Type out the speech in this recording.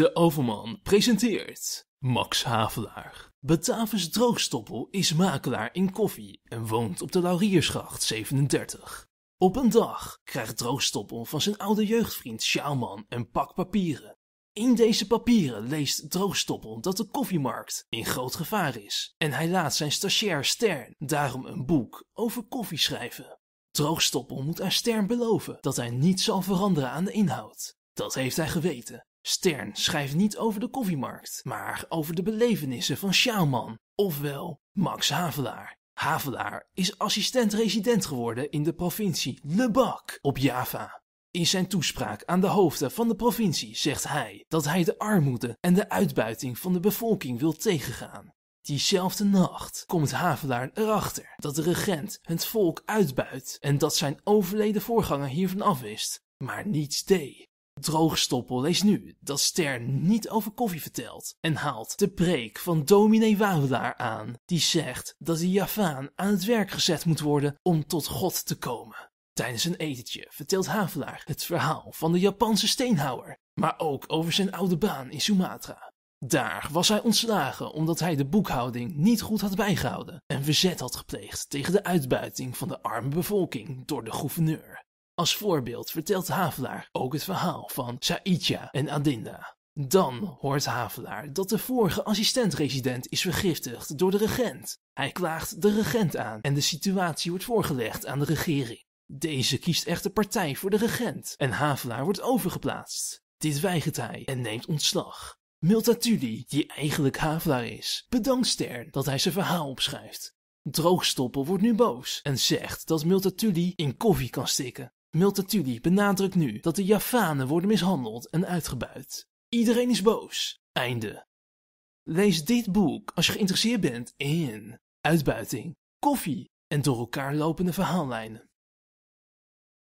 De Overman presenteert Max Havelaar. Batavus Droogstoppel is makelaar in koffie en woont op de Lauriersgracht 37. Op een dag krijgt Droogstoppel van zijn oude jeugdvriend Sjaalman een pak papieren. In deze papieren leest Droogstoppel dat de koffiemarkt in groot gevaar is en hij laat zijn stagiair Stern daarom een boek over koffie schrijven. Droogstoppel moet aan Stern beloven dat hij niet zal veranderen aan de inhoud. Dat heeft hij geweten Stern schrijft niet over de koffiemarkt, maar over de belevenissen van Sjaalman, ofwel Max Havelaar. Havelaar is assistent-resident geworden in de provincie Lebak op Java. In zijn toespraak aan de hoofden van de provincie zegt hij dat hij de armoede en de uitbuiting van de bevolking wil tegengaan. Diezelfde nacht komt Havelaar erachter dat de regent het volk uitbuit en dat zijn overleden voorganger hiervan afwist, maar niets deed. Droogstoppel leest nu dat Ster niet over koffie vertelt en haalt de preek van dominee Wawelaar aan, die zegt dat de Javaan aan het werk gezet moet worden om tot God te komen. Tijdens een etentje vertelt Havelaar het verhaal van de Japanse steenhouwer, maar ook over zijn oude baan in Sumatra. Daar was hij ontslagen omdat hij de boekhouding niet goed had bijgehouden en verzet had gepleegd tegen de uitbuiting van de arme bevolking door de gouverneur. Als voorbeeld vertelt Havelaar ook het verhaal van Saitja en Adinda. Dan hoort Havelaar dat de vorige assistent-resident is vergiftigd door de regent. Hij klaagt de regent aan en de situatie wordt voorgelegd aan de regering. Deze kiest echter partij voor de regent en Havelaar wordt overgeplaatst. Dit weigert hij en neemt ontslag. Multatuli, die eigenlijk Havelaar is, bedankt Stern dat hij zijn verhaal opschrijft. Droogstoppel wordt nu boos en zegt dat Multatuli in koffie kan stikken. Multatuli benadrukt nu dat de jafanen worden mishandeld en uitgebuit. Iedereen is boos. Einde. Lees dit boek als je geïnteresseerd bent in uitbuiting, koffie en door elkaar lopende verhaallijnen.